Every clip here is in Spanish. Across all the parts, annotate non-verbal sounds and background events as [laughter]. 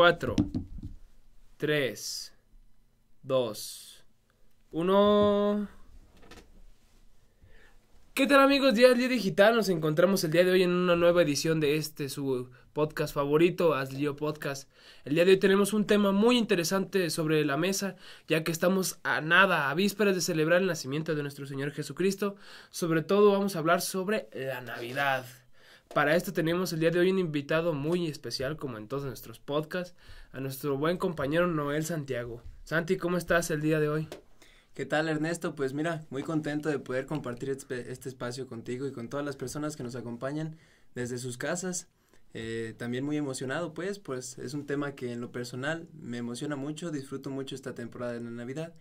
4, 3, 2, 1. ¿Qué tal amigos? Día Día Digital. Nos encontramos el día de hoy en una nueva edición de este su podcast favorito, Aslio Podcast. El día de hoy tenemos un tema muy interesante sobre la mesa, ya que estamos a nada, a vísperas de celebrar el nacimiento de nuestro Señor Jesucristo. Sobre todo vamos a hablar sobre la Navidad. Para esto tenemos el día de hoy un invitado muy especial, como en todos nuestros podcasts, a nuestro buen compañero Noel Santiago. Santi, ¿cómo estás el día de hoy? ¿Qué tal Ernesto? Pues mira, muy contento de poder compartir este espacio contigo y con todas las personas que nos acompañan desde sus casas. Eh, también muy emocionado, pues, pues es un tema que en lo personal me emociona mucho, disfruto mucho esta temporada de la Navidad.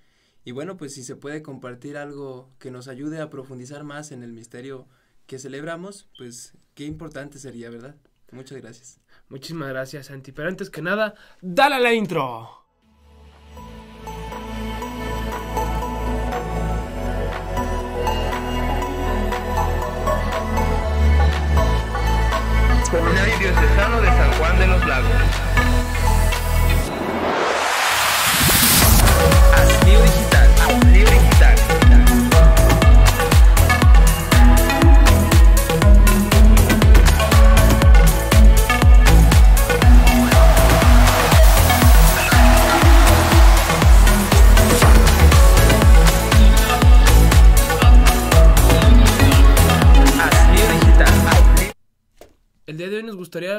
Y bueno, pues si se puede compartir algo que nos ayude a profundizar más en el misterio que celebramos, pues qué importante sería, ¿verdad? Muchas gracias. Muchísimas gracias, Santi. Pero antes que nada, dale la intro. Diocesano de San Juan de los Lagos.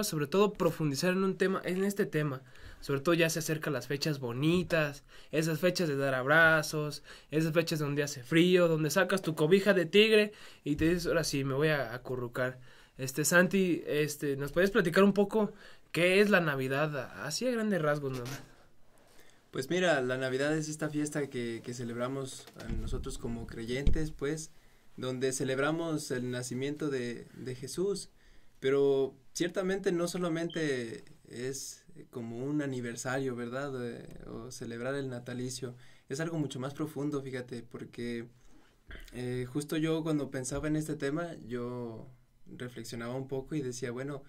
sobre todo profundizar en un tema, en este tema. Sobre todo ya se acercan las fechas bonitas, esas fechas de dar abrazos, esas fechas donde hace frío, donde sacas tu cobija de tigre y te dices, ahora sí, me voy a acurrucar. Este, Santi, este, ¿nos puedes platicar un poco qué es la Navidad? Así a grandes rasgos no Pues mira, la Navidad es esta fiesta que, que celebramos nosotros como creyentes, pues, donde celebramos el nacimiento de, de Jesús pero ciertamente no solamente es como un aniversario, ¿verdad? Eh, o celebrar el natalicio. Es algo mucho más profundo, fíjate, porque eh, justo yo cuando pensaba en este tema, yo reflexionaba un poco y decía, bueno,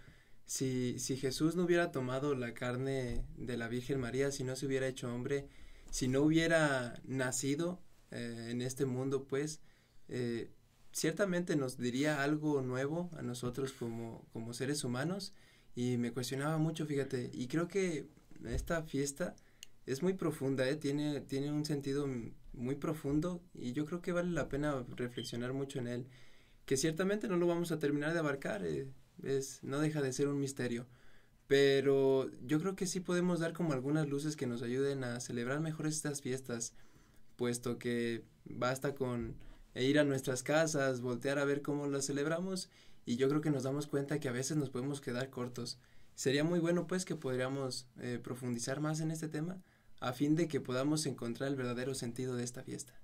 si, si Jesús no hubiera tomado la carne de la Virgen María, si no se hubiera hecho hombre, si no hubiera nacido eh, en este mundo, pues, ciertamente nos diría algo nuevo a nosotros como, como seres humanos y me cuestionaba mucho, fíjate, y creo que esta fiesta es muy profunda, ¿eh? tiene, tiene un sentido muy profundo y yo creo que vale la pena reflexionar mucho en él, que ciertamente no lo vamos a terminar de abarcar, eh, es, no deja de ser un misterio, pero yo creo que sí podemos dar como algunas luces que nos ayuden a celebrar mejor estas fiestas, puesto que basta con e ir a nuestras casas, voltear a ver cómo las celebramos y yo creo que nos damos cuenta que a veces nos podemos quedar cortos. Sería muy bueno pues que podríamos eh, profundizar más en este tema a fin de que podamos encontrar el verdadero sentido de esta fiesta.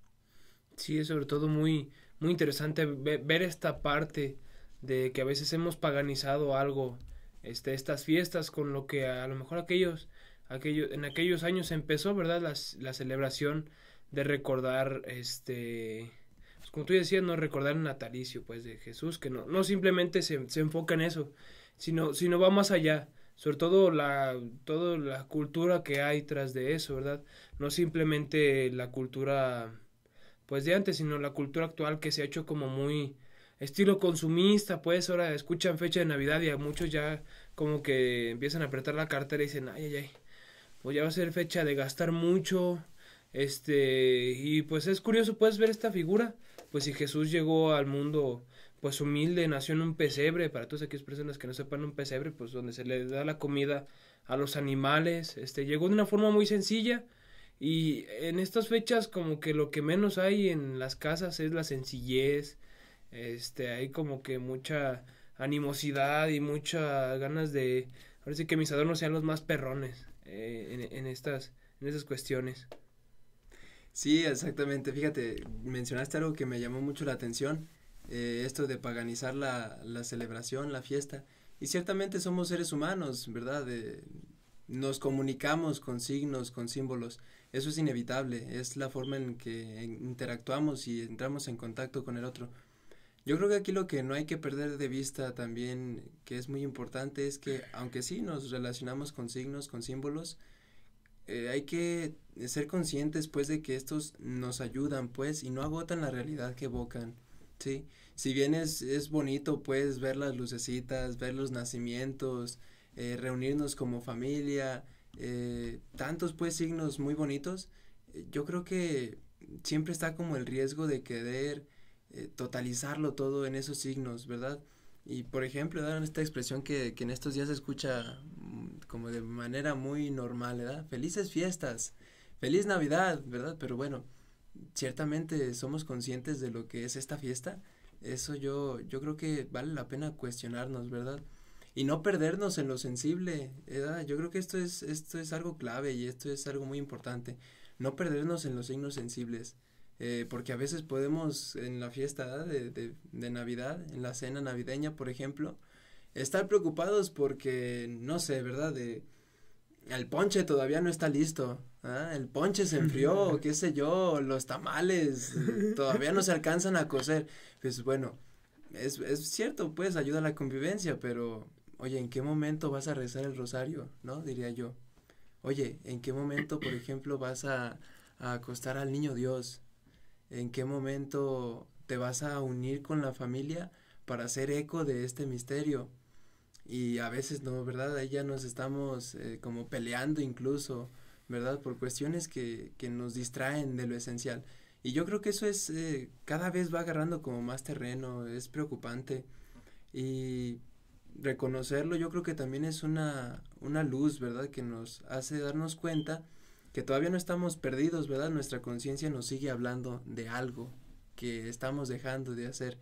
Sí, es sobre todo muy, muy interesante ver esta parte de que a veces hemos paganizado algo, este, estas fiestas con lo que a, lo mejor aquellos, aquellos en aquellos años empezó, ¿verdad? la celebración de recordar este como tú decías, no recordar el natalicio, pues, de Jesús, que no, no simplemente se, se enfoca en eso, sino, va más allá, sobre todo la, toda la cultura que hay tras de eso, ¿verdad? No simplemente la cultura, pues, de antes, sino la cultura actual que se ha hecho como muy estilo consumista, pues, ahora escuchan fecha de Navidad y a muchos ya como que empiezan a apretar la cartera y dicen, ay, ay, ay, pues ya va a ser fecha de gastar mucho, este, y pues es curioso, puedes ver esta figura pues si Jesús llegó al mundo pues humilde, nació en un pesebre, para todas aquellas personas que no sepan un pesebre, pues donde se le da la comida a los animales, este llegó de una forma muy sencilla y en estas fechas como que lo que menos hay en las casas es la sencillez, este hay como que mucha animosidad y muchas ganas de, parece que mis adornos sean los más perrones eh, en, estas en estas cuestiones. Sí, exactamente. Fíjate, mencionaste algo que me llamó mucho la atención, eh, esto de paganizar la, la, celebración, la fiesta. Y ciertamente somos seres humanos, ¿verdad? Eh, nos comunicamos con signos, con símbolos. Eso es inevitable, es la forma en que interactuamos y entramos en contacto con el otro. Yo creo que aquí lo que no hay que perder de vista también, que es muy importante, es que aunque sí nos relacionamos con signos, con símbolos, eh, hay que ser conscientes pues de que estos nos ayudan pues y no agotan la realidad que evocan, ¿sí? Si bien es, bonito pues ver las lucecitas, ver los nacimientos, eh, reunirnos como familia, eh, tantos pues signos muy bonitos, yo creo que siempre está como el riesgo de querer totalizarlo todo en esos signos, ¿verdad? Y por ejemplo, dan esta expresión que, que en estos días se escucha como de manera muy normal, ¿verdad? Felices fiestas, feliz Navidad, ¿verdad? Pero bueno, ciertamente somos conscientes de lo que es esta fiesta. Eso yo, yo creo que vale la pena cuestionarnos, ¿verdad? Y no perdernos en lo sensible, ¿verdad? Yo creo que esto es, esto es algo clave y esto es algo muy importante. No perdernos en los signos sensibles. Eh, porque a veces podemos en la fiesta de, Navidad, en la cena navideña, por ejemplo, estar preocupados porque, no sé, ¿verdad? De, el ponche todavía no está listo. ¿ah? El ponche se enfrió, [laughs] qué sé yo, los tamales eh, todavía no se alcanzan a cocer. Pues bueno, es, es cierto, pues ayuda a la convivencia, pero oye, ¿en qué momento vas a rezar el rosario? ¿No? Diría yo. Oye, ¿en qué momento, por ejemplo, vas a, a acostar al niño Dios? ¿En qué momento te vas a unir con la familia para hacer eco de este misterio? y a veces no, ¿verdad? Ahí ya nos estamos eh, como peleando incluso, ¿verdad? Por cuestiones que, que, nos distraen de lo esencial. Y yo creo que eso es, eh, cada vez va agarrando como más terreno, es preocupante. Y reconocerlo yo creo que también es una, una luz, ¿verdad? Que nos hace darnos cuenta que todavía no estamos perdidos, ¿verdad? Nuestra conciencia nos sigue hablando de algo que estamos dejando de hacer.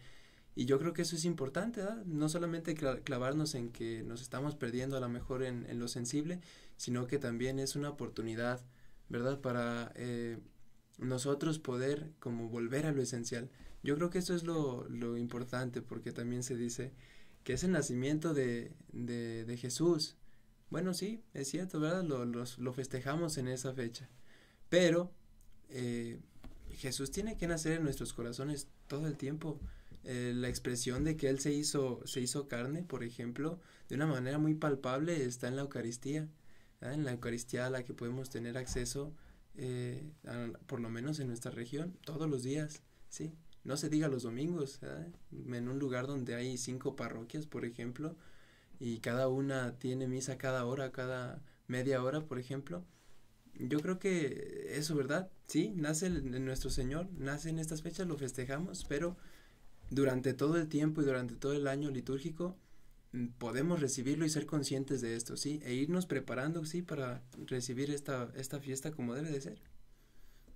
Y yo creo que eso es importante, ¿verdad? no solamente clavarnos en que nos estamos perdiendo a lo mejor en, lo sensible, sino que también es una oportunidad, ¿verdad? Para eh, nosotros poder como volver a lo esencial. Yo creo que eso es lo, importante, porque también se dice que es el nacimiento de, de, Jesús. Bueno, sí, es cierto, ¿verdad? Lo, lo festejamos en esa fecha. Pero eh, Jesús tiene que nacer en nuestros corazones todo el tiempo. Eh, la expresión de que Él se hizo, se hizo carne, por ejemplo, de una manera muy palpable está en la Eucaristía, en la Eucaristía a la que podemos tener acceso, eh, por lo menos en nuestra región, todos los días, ¿sí? No se diga los domingos, en un lugar donde hay cinco parroquias, por ejemplo, y cada una tiene misa cada hora, cada media hora, por ejemplo. Yo creo que eso, ¿verdad? Sí, nace nuestro Señor, nace en estas fechas, lo festejamos, pero durante todo el tiempo y durante todo el año litúrgico mm, podemos recibirlo y ser conscientes de esto, ¿sí? E irnos preparando, ¿sí? Para recibir esta, esta fiesta como debe de ser.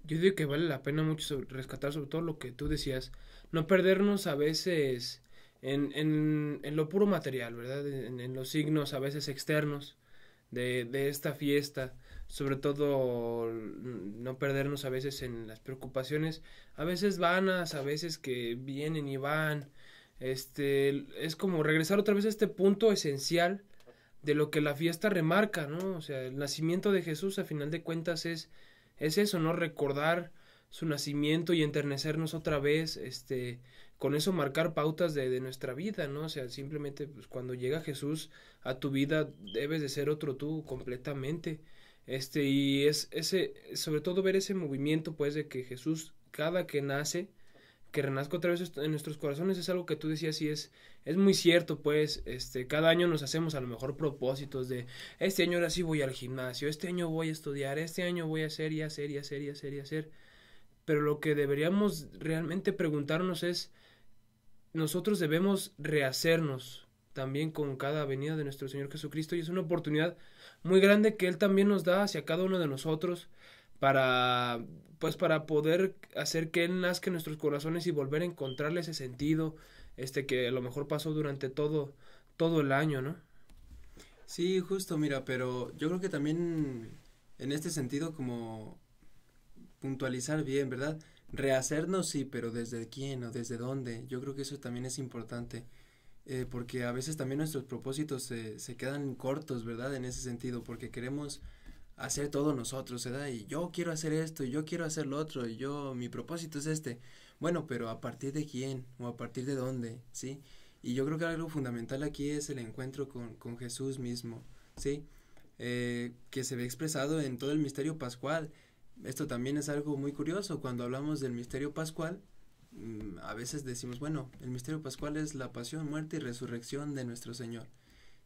Yo digo que vale la pena mucho rescatar sobre todo lo que tú decías, no perdernos a veces en, en, en lo puro material, ¿verdad? En, en, los signos a veces externos de, de esta fiesta, sobre todo mm, no perdernos a veces en las preocupaciones, a veces vanas, a veces que vienen y van. Este es como regresar otra vez a este punto esencial de lo que la fiesta remarca, ¿no? O sea, el nacimiento de Jesús a final de cuentas es es eso, ¿no? Recordar su nacimiento y enternecernos otra vez, este, con eso marcar pautas de, de, nuestra vida, ¿no? O sea, simplemente pues, cuando llega Jesús a tu vida debes de ser otro tú completamente. Este, y es ese, sobre todo ver ese movimiento, pues, de que Jesús, cada que nace, que renazca otra vez en nuestros corazones, es algo que tú decías y es, es muy cierto, pues, este, cada año nos hacemos a lo mejor propósitos de, este año ahora sí voy al gimnasio, este año voy a estudiar, este año voy a hacer y hacer y hacer y hacer y hacer. Pero lo que deberíamos realmente preguntarnos es, nosotros debemos rehacernos también con cada venida de nuestro Señor Jesucristo y es una oportunidad muy grande que Él también nos da hacia cada uno de nosotros para pues para poder hacer que Él nazca en nuestros corazones y volver a encontrarle ese sentido este que a lo mejor pasó durante todo todo el año, ¿no? Sí, justo, mira, pero yo creo que también en este sentido como puntualizar bien, ¿verdad? Rehacernos sí, pero ¿desde quién o desde dónde? Yo creo que eso también es importante. Eh, porque a veces también nuestros propósitos se, quedan cortos, ¿verdad? En ese sentido, porque queremos hacer todo nosotros, ¿verdad? Y yo quiero hacer esto, yo quiero hacer lo otro, y yo, mi propósito es este. Bueno, pero ¿a partir de quién? ¿O a partir de dónde? ¿Sí? Y yo creo que algo fundamental aquí es el encuentro con, Jesús mismo, ¿sí? Eh, que se ve expresado en todo el misterio pascual. Esto también es algo muy curioso. Cuando hablamos del misterio pascual, Mm, a veces decimos, bueno, el misterio pascual es la pasión, muerte y resurrección de nuestro Señor.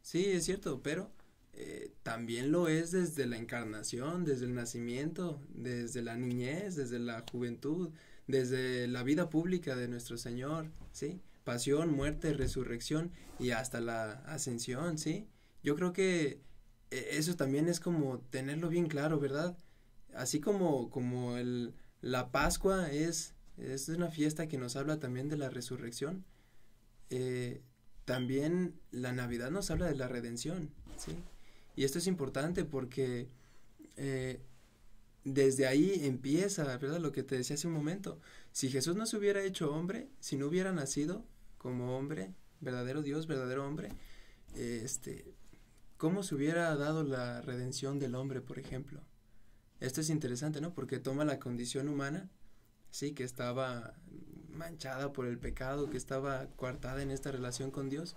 Sí, es cierto, pero eh, también lo es desde la encarnación, desde el nacimiento, desde la niñez, desde la juventud, desde la vida pública de nuestro Señor, ¿sí? Pasión, muerte, resurrección y hasta la ascensión, ¿sí? Yo creo que e, eso también es como tenerlo bien claro, ¿verdad? Así como, como el, la Pascua es es una fiesta que nos habla también de la resurrección. Eh, también la Navidad nos habla de la redención, ¿sí? Y esto es importante porque eh, desde ahí empieza, ¿verdad? Lo que te decía hace un momento. Si Jesús no se hubiera hecho hombre, si no hubiera nacido como hombre, verdadero Dios, verdadero hombre, este, ¿cómo se hubiera dado la redención del hombre, por ejemplo? Esto es interesante, ¿no? Porque toma la condición humana sí, que estaba manchada por el pecado, que estaba coartada en esta relación con Dios.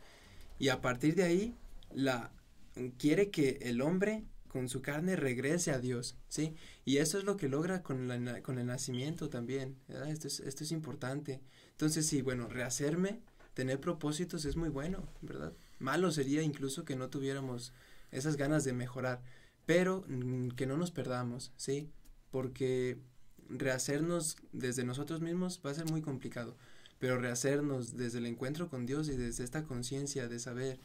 Y a partir de ahí, la quiere que el hombre con su carne regrese a Dios, ¿sí? Y eso es lo que logra con, el nacimiento también, Esto es, esto es importante. Entonces, sí, bueno, rehacerme, tener propósitos es muy bueno, ¿verdad? Malo sería incluso que no tuviéramos esas ganas de mejorar, pero que no nos perdamos, ¿sí? Porque rehacernos desde nosotros mismos va a ser muy complicado, pero rehacernos desde el encuentro con Dios y desde esta conciencia de saber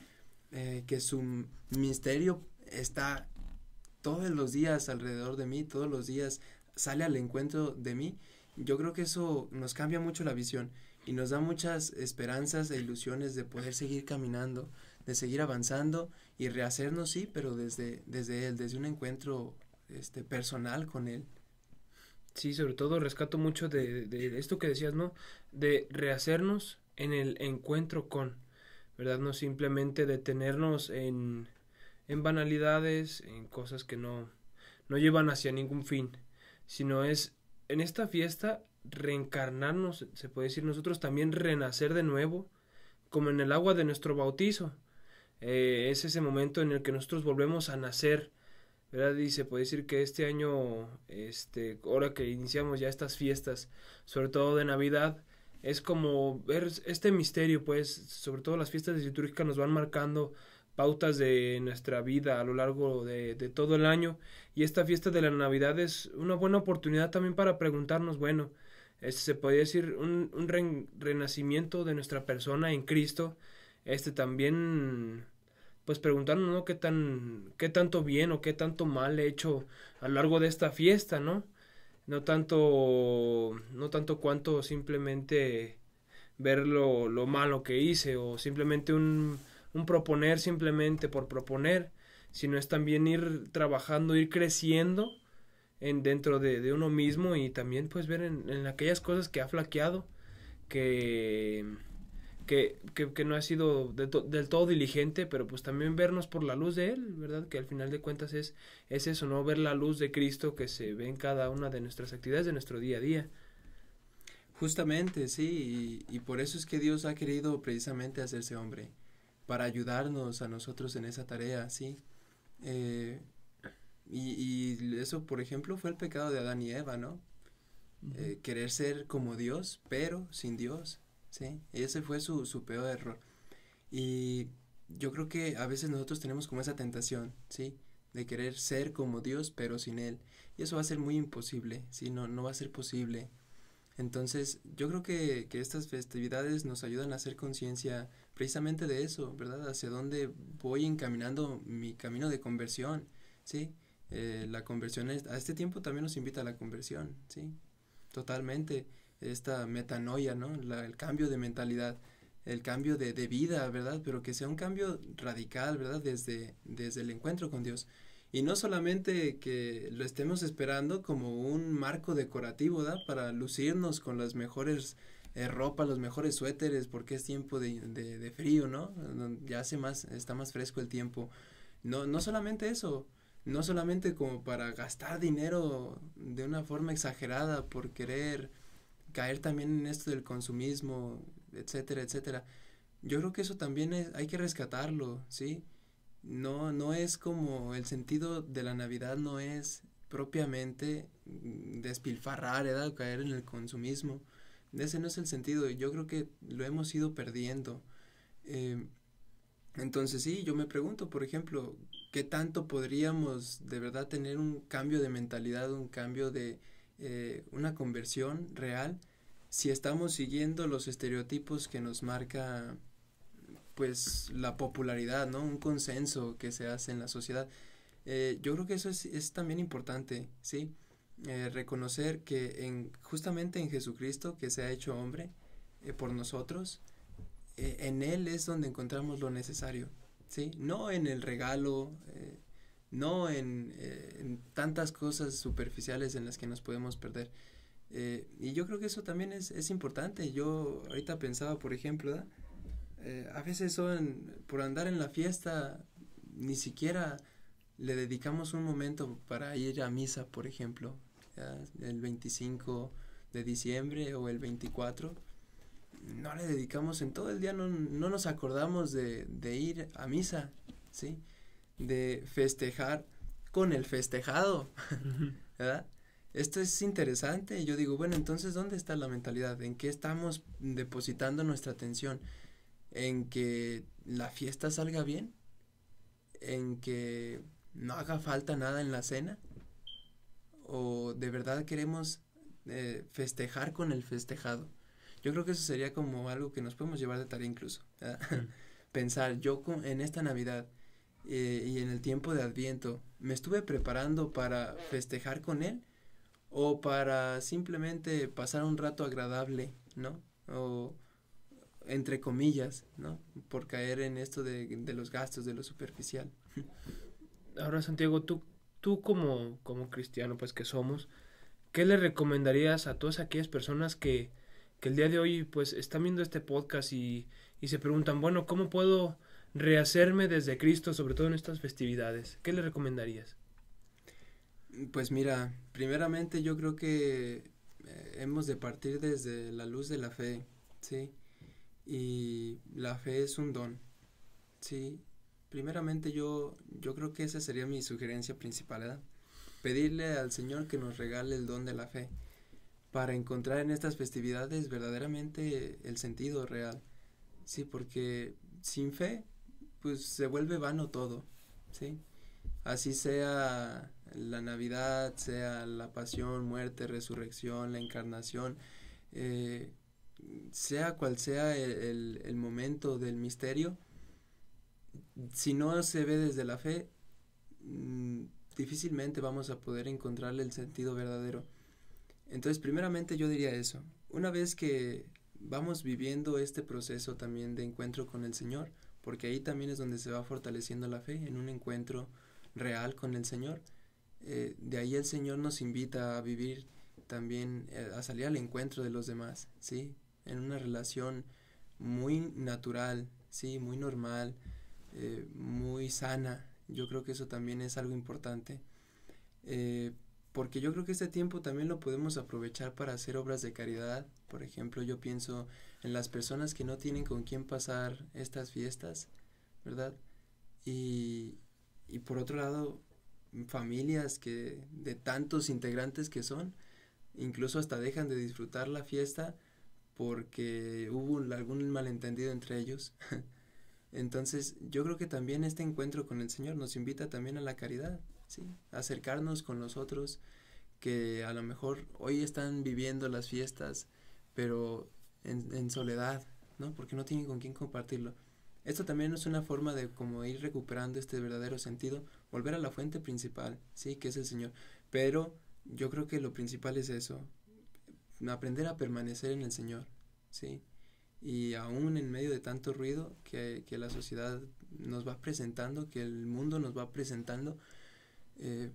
eh, que su misterio está todos los días alrededor de mí, todos los días sale al encuentro de mí, yo creo que eso nos cambia mucho la visión y nos da muchas esperanzas e ilusiones de poder seguir caminando, de seguir avanzando y rehacernos, sí, pero desde, desde Él, desde un encuentro este, personal con Él. Sí, sobre todo rescato mucho de, esto que decías, ¿no? De rehacernos en el encuentro con, ¿verdad? No simplemente detenernos en, en banalidades, en cosas que no, no llevan hacia ningún fin, sino es en esta fiesta reencarnarnos, se puede decir nosotros también renacer de nuevo, como en el agua de nuestro bautizo. Eh, es ese momento en el que nosotros volvemos a nacer ¿verdad? Y se puede decir que este año, este, ahora que iniciamos ya estas fiestas, sobre todo de Navidad, es como ver este misterio, pues, sobre todo las fiestas litúrgicas nos van marcando pautas de nuestra vida a lo largo de, todo el año y esta fiesta de la Navidad es una buena oportunidad también para preguntarnos, bueno, este, se podría decir un, un renacimiento de nuestra persona en Cristo, este también pues preguntarnos, ¿no? ¿Qué, tan, qué tanto bien o qué tanto mal he hecho a lo largo de esta fiesta, ¿no? No tanto, no tanto cuanto simplemente ver lo, lo malo que hice o simplemente un, un proponer simplemente por proponer, sino es también ir trabajando, ir creciendo en dentro de, de uno mismo y también pues ver en, en aquellas cosas que ha flaqueado, que que, no ha sido del todo diligente, pero pues también vernos por la luz de Él, ¿verdad? Que al final de cuentas es, es eso, ¿no? Ver la luz de Cristo que se ve en cada una de nuestras actividades de nuestro día a día. Justamente, sí, y, por eso es que Dios ha querido precisamente hacerse hombre, para ayudarnos a nosotros en esa tarea, sí. Eh, y, eso, por ejemplo, fue el pecado de Adán y Eva, ¿no? Eh, querer ser como Dios, pero sin Dios. ¿sí? Ese fue su, su peor error. Y yo creo que a veces nosotros tenemos como esa tentación, ¿sí? De querer ser como Dios, pero sin Él. Y eso va a ser muy imposible, ¿sí? No, va a ser posible. Entonces, yo creo que, que estas festividades nos ayudan a hacer conciencia precisamente de eso, ¿verdad? Hacia dónde voy encaminando mi camino de conversión, ¿sí? Eh, la conversión, a este tiempo también nos invita a la conversión, ¿sí? Totalmente esta metanoia, ¿no? el cambio de mentalidad, el cambio de, de, vida, ¿verdad? Pero que sea un cambio radical, ¿verdad? Desde, desde el encuentro con Dios. Y no solamente que lo estemos esperando como un marco decorativo, ¿verdad? Para lucirnos con las mejores eh, ropas, los mejores suéteres, porque es tiempo de, de, de, frío, ¿no? Ya hace más, está más fresco el tiempo. No, no solamente eso, no solamente como para gastar dinero de una forma exagerada por querer caer también en esto del consumismo, etcétera, etcétera. Yo creo que eso también hay que rescatarlo, ¿sí? No, no es como el sentido de la Navidad no es propiamente despilfarrar, ¿eh? caer en el consumismo. Ese no es el sentido. Yo creo que lo hemos ido perdiendo. Eh, entonces sí, yo me pregunto, por ejemplo, ¿qué tanto podríamos de verdad tener un cambio de mentalidad, un cambio de, eh, una conversión real si estamos siguiendo los estereotipos que nos marca pues la popularidad, ¿no? Un consenso que se hace en la sociedad. Eh, yo creo que eso es, también importante, ¿sí? Eh, reconocer que en, justamente en Jesucristo, que se ha hecho hombre por nosotros, en Él es donde encontramos lo necesario, ¿sí? No en el regalo no eh, en, tantas cosas superficiales en las que nos podemos perder. Eh, y yo creo que eso también es, importante. Yo ahorita pensaba, por ejemplo, eh, a veces son, por andar en la fiesta, ni siquiera le dedicamos un momento para ir a misa, por ejemplo, el 25 de diciembre o el 24. No le dedicamos en todo el día, no, nos acordamos de, de ir a misa, ¿sí? de festejar con el festejado, [laughs] ¿verdad? Esto es interesante. Yo digo, bueno, entonces, ¿dónde está la mentalidad? ¿En qué estamos depositando nuestra atención? ¿En que la fiesta salga bien? ¿En que no haga falta nada en la cena? ¿O de verdad queremos eh, festejar con el festejado? Yo creo que eso sería como algo que nos podemos llevar de tarea incluso. [laughs] Pensar, yo en esta Navidad, eh, y en el tiempo de Adviento, ¿me estuve preparando para festejar con Él o para simplemente pasar un rato agradable, ¿no? O entre comillas, ¿no? Por caer en esto de, los gastos, de lo superficial. Ahora, Santiago, tú, tú como, como cristiano, pues que somos, ¿qué le recomendarías a todas aquellas personas que, que el día de hoy pues están viendo este podcast y, y, se preguntan, bueno, ¿cómo puedo rehacerme desde Cristo, sobre todo en estas festividades? ¿Qué le recomendarías? Pues mira, primeramente yo creo que eh, hemos de partir desde la luz de la fe, ¿sí? Y la fe es un don, ¿sí? Primeramente yo, yo creo que esa sería mi sugerencia principal, ¿verdad? Pedirle al Señor que nos regale el don de la fe para encontrar en estas festividades verdaderamente el sentido real, ¿sí? Porque sin fe pues se vuelve vano todo, ¿sí? Así sea la Navidad, sea la pasión, muerte, resurrección, la encarnación, eh, sea cual sea e-, el, momento del misterio, si no se ve desde la fe, mm, difícilmente vamos a poder encontrarle el sentido verdadero. Entonces, primeramente yo diría eso. Una vez que vamos viviendo este proceso también de encuentro con el Señor, porque ahí también es donde se va fortaleciendo la fe, en un encuentro real con el Señor. Eh, de ahí el Señor nos invita a vivir también, eh, a salir al encuentro de los demás, ¿sí? En una relación muy natural, ¿sí? Muy normal, eh, muy sana. Yo creo que eso también es algo importante porque yo creo que este tiempo también lo podemos aprovechar para hacer obras de caridad. Por ejemplo, yo pienso en las personas que no tienen con quién pasar estas fiestas, ¿verdad? Y, por otro lado, familias que de tantos integrantes que son, incluso hasta dejan de disfrutar la fiesta porque hubo algún malentendido entre ellos. [laughs] Entonces, yo creo que también este encuentro con el Señor nos invita también a la caridad, Acercarnos con los otros que a lo mejor hoy están viviendo las fiestas, pero en, soledad, Porque no tienen con quién compartirlo. Esto también es una forma de como ir recuperando este verdadero sentido, volver a la fuente principal, ¿sí? Que es el Señor. Pero yo creo que lo principal es eso, aprender a permanecer en el Señor, ¿sí? Y aún en medio de tanto ruido que, que la sociedad nos va presentando, que el mundo nos va presentando, eh,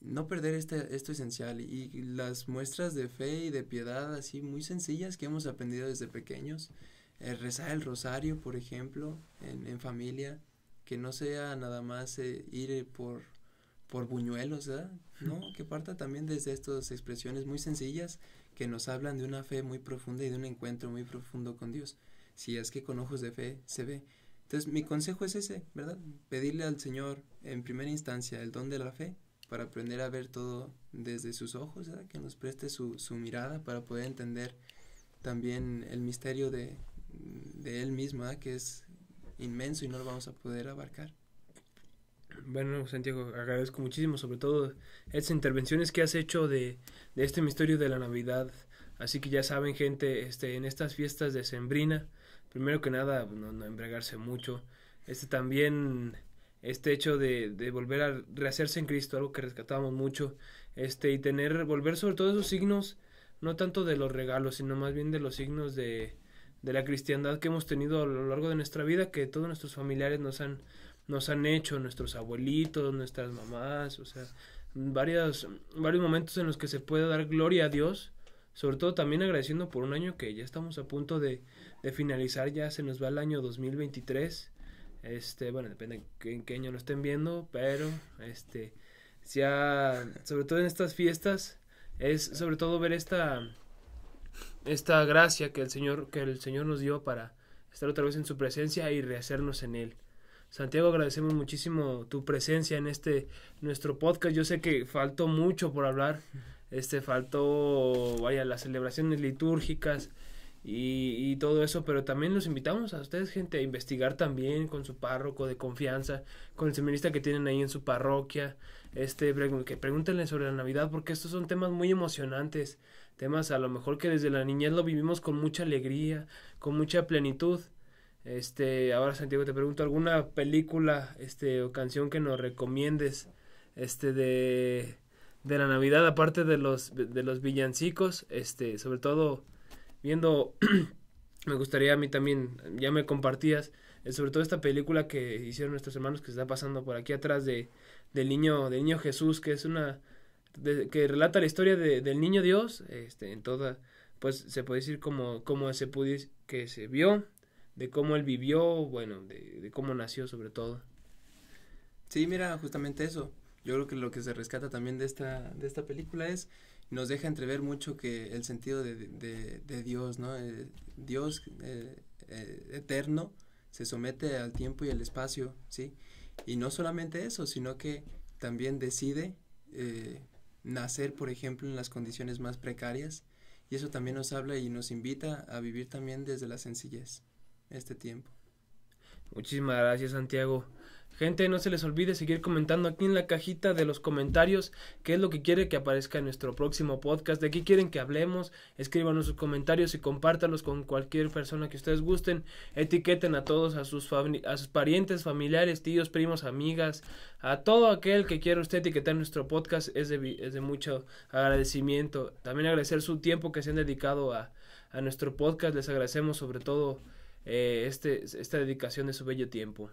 no perder este, esto esencial y, las muestras de fe y de piedad así muy sencillas que hemos aprendido desde pequeños. Eh, rezar el rosario, por ejemplo, en, familia, que no sea nada más eh, ir eh, por, por buñuelos, No, [laughs] que parta también desde estas expresiones muy sencillas que nos hablan de una fe muy profunda y de un encuentro muy profundo con Dios. Si es que con ojos de fe se ve. Entonces, mi consejo es ese, ¿verdad? Pedirle al Señor, en primera instancia, el don de la fe para aprender a ver todo desde sus ojos, ¿verdad? que nos preste su, mirada para poder entender también el misterio de, de Él mismo, ¿verdad? que es inmenso y no lo vamos a poder abarcar. Bueno, Santiago, agradezco muchísimo, sobre todo esas intervenciones que has hecho de, de este misterio de la Navidad. Así que ya saben, gente, este, en estas fiestas de Sembrina, primero que nada, pues, no, embriagarse mucho. Este también, este hecho de, de, volver a rehacerse en Cristo, algo que rescatábamos mucho, este, y tener, volver sobre todo esos signos, no tanto de los regalos, sino más bien de los signos de, de la cristiandad que hemos tenido a lo largo de nuestra vida, que todos nuestros familiares nos han, nos han hecho, nuestros abuelitos, nuestras mamás, o sea, varios, varios momentos en los que se puede dar gloria a Dios sobre todo también agradeciendo por un año que ya estamos a punto de, de finalizar, ya se nos va el año 2023. Este, bueno, depende en qué año lo estén viendo, pero este ya sobre todo en estas fiestas es sobre todo ver esta esta gracia que el Señor que el Señor nos dio para estar otra vez en su presencia y rehacernos en él. Santiago, agradecemos muchísimo tu presencia en este nuestro podcast. Yo sé que faltó mucho por hablar este faltó, vaya, las celebraciones litúrgicas y, y todo eso, pero también los invitamos a ustedes, gente, a investigar también con su párroco de confianza, con el seminista que tienen ahí en su parroquia, este, que pregúntenle sobre la Navidad, porque estos son temas muy emocionantes, temas a lo mejor que desde la niñez lo vivimos con mucha alegría, con mucha plenitud. Este, ahora Santiago te pregunto alguna película, este, o canción que nos recomiendes, este de de la Navidad, aparte de los, de los villancicos, este, sobre todo viendo, [clears throat] me gustaría a mí también, ya me compartías, eh, sobre todo esta película que hicieron nuestros hermanos que se está pasando por aquí atrás de, del, niño, del niño Jesús, que es una, que relata la historia de, del niño Dios, este, en toda, pues se puede decir como, como se que se vio, de cómo él vivió, bueno, de, de cómo nació sobre todo. Sí, mira, justamente eso yo creo que lo que se rescata también de esta, de esta película es, nos deja entrever mucho que el sentido de, Dios, ¿no? Eh, Dios eh, eh, eterno se somete al tiempo y al espacio, ¿sí? Y no solamente eso, sino que también decide nacer, por ejemplo, en las condiciones más precarias, y eso también nos habla y nos invita a vivir también desde la sencillez este tiempo. Muchísimas gracias, Santiago. Gente, no se les olvide seguir comentando aquí en la cajita de los comentarios qué es lo que quiere que aparezca en nuestro próximo podcast, de qué quieren que hablemos, escríbanos sus comentarios y compártanlos con cualquier persona que ustedes gusten, etiqueten a todos, a sus, a sus parientes, familiares, tíos, primos, amigas, a todo aquel que quiera usted etiquetar nuestro podcast, es de, mucho agradecimiento. También agradecer su tiempo que se han dedicado a, nuestro podcast, les agradecemos sobre todo eh, este, esta dedicación de su bello tiempo.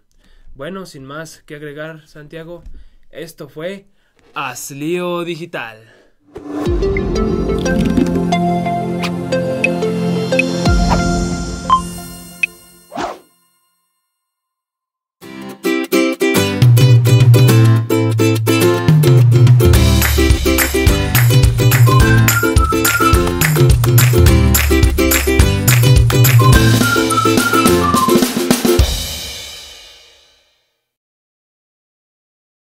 Bueno, sin más que agregar, Santiago, esto fue Aslío Digital.